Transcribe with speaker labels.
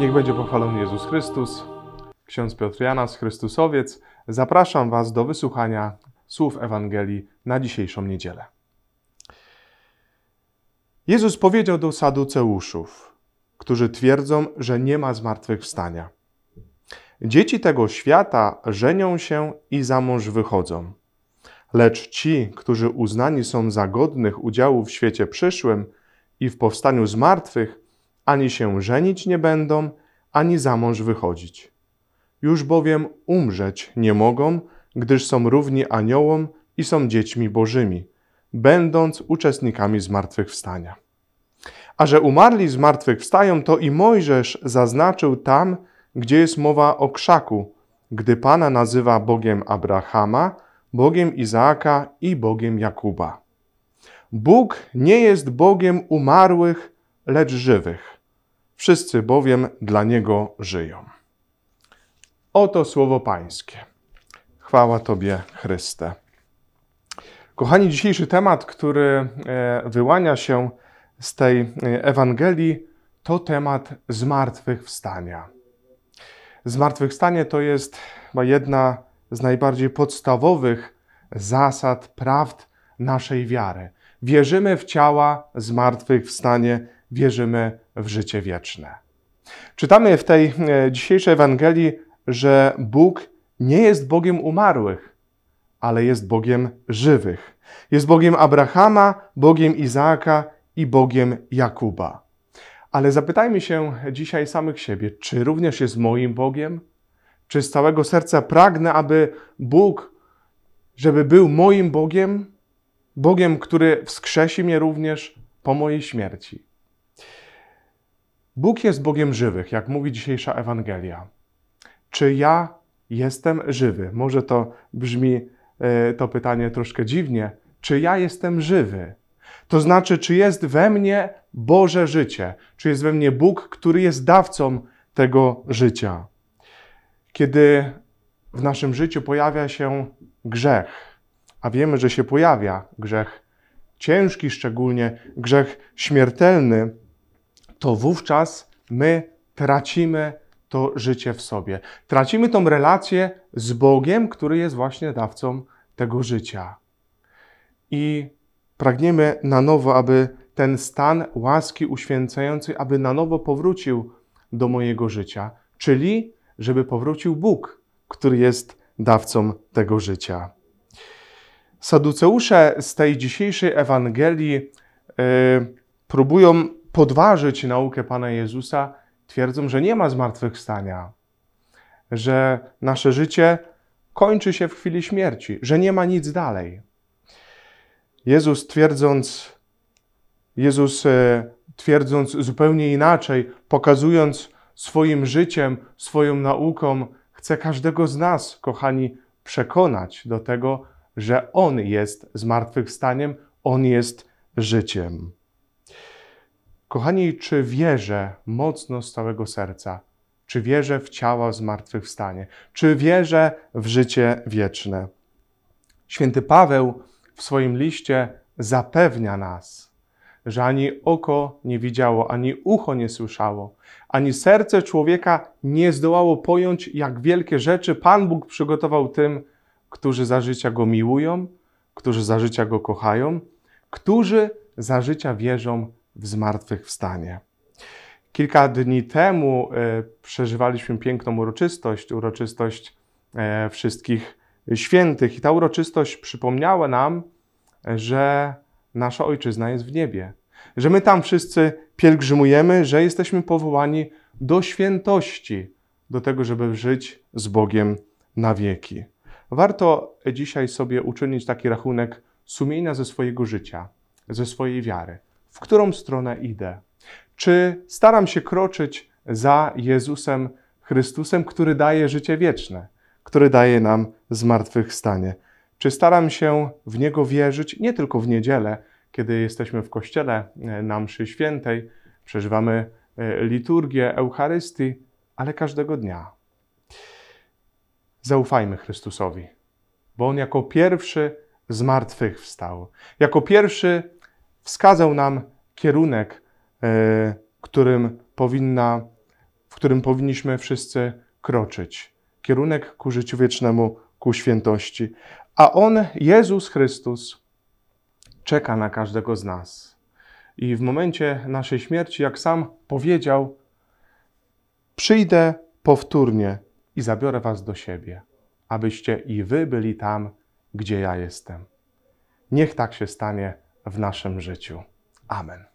Speaker 1: Niech będzie pochwalony Jezus Chrystus. Ksiądz Piotr Janas, Chrystusowiec. Zapraszam Was do wysłuchania słów Ewangelii na dzisiejszą niedzielę. Jezus powiedział do saduceuszów, którzy twierdzą, że nie ma zmartwychwstania. Dzieci tego świata żenią się i za mąż wychodzą. Lecz ci, którzy uznani są za godnych udziału w świecie przyszłym i w powstaniu z martwych, ani się żenić nie będą, ani za mąż wychodzić. Już bowiem umrzeć nie mogą, gdyż są równi aniołom i są dziećmi bożymi, będąc uczestnikami zmartwychwstania. A że umarli zmartwychwstają, to i Mojżesz zaznaczył tam, gdzie jest mowa o krzaku, gdy Pana nazywa Bogiem Abrahama, Bogiem Izaaka i Bogiem Jakuba. Bóg nie jest Bogiem umarłych, lecz żywych wszyscy bowiem dla Niego żyją. Oto słowo Pańskie. Chwała Tobie, Chryste. Kochani, dzisiejszy temat, który e, wyłania się z tej e, Ewangelii, to temat zmartwychwstania. Zmartwychwstanie to jest chyba jedna z najbardziej podstawowych zasad, prawd naszej wiary. Wierzymy w ciała, zmartwychwstanie, wierzymy w życie wieczne. Czytamy w tej e, dzisiejszej Ewangelii, że Bóg nie jest Bogiem umarłych, ale jest Bogiem żywych. Jest Bogiem Abrahama, Bogiem Izaaka i Bogiem Jakuba. Ale zapytajmy się dzisiaj samych siebie, czy również jest moim Bogiem? Czy z całego serca pragnę, aby Bóg, żeby był moim Bogiem? Bogiem, który wskrzesi mnie również po mojej śmierci. Bóg jest Bogiem żywych, jak mówi dzisiejsza Ewangelia. Czy ja jestem żywy? Może to brzmi e, to pytanie troszkę dziwnie. Czy ja jestem żywy? To znaczy, czy jest we mnie Boże życie? Czy jest we mnie Bóg, który jest dawcą tego życia? Kiedy w naszym życiu pojawia się grzech, a wiemy, że się pojawia grzech ciężki, szczególnie grzech śmiertelny, to wówczas my tracimy to życie w sobie. Tracimy tą relację z Bogiem, który jest właśnie dawcą tego życia. I pragniemy na nowo, aby ten stan łaski uświęcającej, aby na nowo powrócił do mojego życia, czyli żeby powrócił Bóg, który jest dawcą tego życia. Saduceusze z tej dzisiejszej Ewangelii yy, próbują podważyć naukę Pana Jezusa, twierdzą, że nie ma zmartwychwstania, że nasze życie kończy się w chwili śmierci, że nie ma nic dalej. Jezus twierdząc, Jezus e, twierdząc zupełnie inaczej, pokazując swoim życiem, swoją nauką, chce każdego z nas, kochani, przekonać do tego, że On jest zmartwychwstaniem, On jest życiem. Kochani, czy wierzę mocno z całego serca? Czy wierzę w ciała zmartwychwstanie? Czy wierzę w życie wieczne? Święty Paweł w swoim liście zapewnia nas, że ani oko nie widziało, ani ucho nie słyszało, ani serce człowieka nie zdołało pojąć, jak wielkie rzeczy Pan Bóg przygotował tym, którzy za życia go miłują, którzy za życia go kochają, którzy za życia wierzą w zmartwychwstanie. Kilka dni temu e, przeżywaliśmy piękną uroczystość, uroczystość e, wszystkich świętych, i ta uroczystość przypomniała nam, że nasza ojczyzna jest w niebie, że my tam wszyscy pielgrzymujemy, że jesteśmy powołani do świętości, do tego, żeby żyć z Bogiem na wieki. Warto dzisiaj sobie uczynić taki rachunek sumienia ze swojego życia, ze swojej wiary w którą stronę idę. Czy staram się kroczyć za Jezusem Chrystusem, który daje życie wieczne, który daje nam zmartwychwstanie? Czy staram się w Niego wierzyć nie tylko w niedzielę, kiedy jesteśmy w kościele e, na mszy świętej, przeżywamy e, liturgię Eucharystii, ale każdego dnia. Zaufajmy Chrystusowi, bo On jako pierwszy z martwych wstał. Jako pierwszy wskazał nam kierunek, e, którym powinna, w którym powinniśmy wszyscy kroczyć. Kierunek ku życiu wiecznemu, ku świętości. A On, Jezus Chrystus, czeka na każdego z nas. I w momencie naszej śmierci, jak sam powiedział, przyjdę powtórnie i zabiorę was do siebie, abyście i wy byli tam, gdzie ja jestem. Niech tak się stanie w naszym życiu. Amen.